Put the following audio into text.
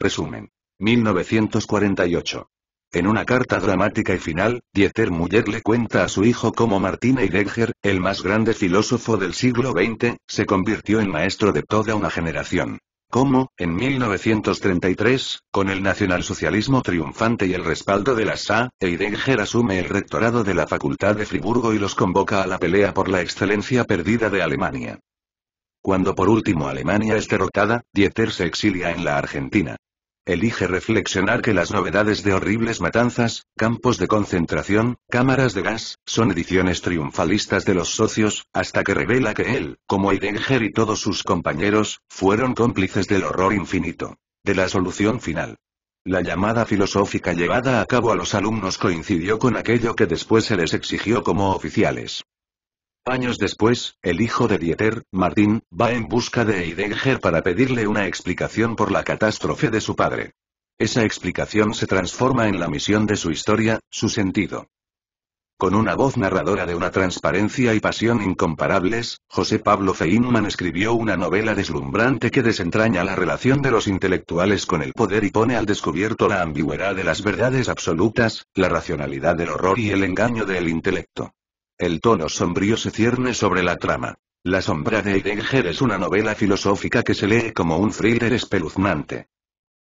Resumen. 1948. En una carta dramática y final, Dieter Müller le cuenta a su hijo cómo Martin Heidegger, el más grande filósofo del siglo XX, se convirtió en maestro de toda una generación. Cómo, en 1933, con el nacionalsocialismo triunfante y el respaldo de la SA, Heidegger asume el rectorado de la Facultad de Friburgo y los convoca a la pelea por la excelencia perdida de Alemania. Cuando por último Alemania es derrotada, Dieter se exilia en la Argentina elige reflexionar que las novedades de horribles matanzas, campos de concentración, cámaras de gas, son ediciones triunfalistas de los socios, hasta que revela que él, como Heidegger y todos sus compañeros, fueron cómplices del horror infinito. De la solución final. La llamada filosófica llevada a cabo a los alumnos coincidió con aquello que después se les exigió como oficiales. Años después, el hijo de Dieter, Martin, va en busca de Heidegger para pedirle una explicación por la catástrofe de su padre. Esa explicación se transforma en la misión de su historia, su sentido. Con una voz narradora de una transparencia y pasión incomparables, José Pablo Feinman escribió una novela deslumbrante que desentraña la relación de los intelectuales con el poder y pone al descubierto la ambigüedad de las verdades absolutas, la racionalidad del horror y el engaño del intelecto. El tono sombrío se cierne sobre la trama. La sombra de Heidegger es una novela filosófica que se lee como un thriller espeluznante.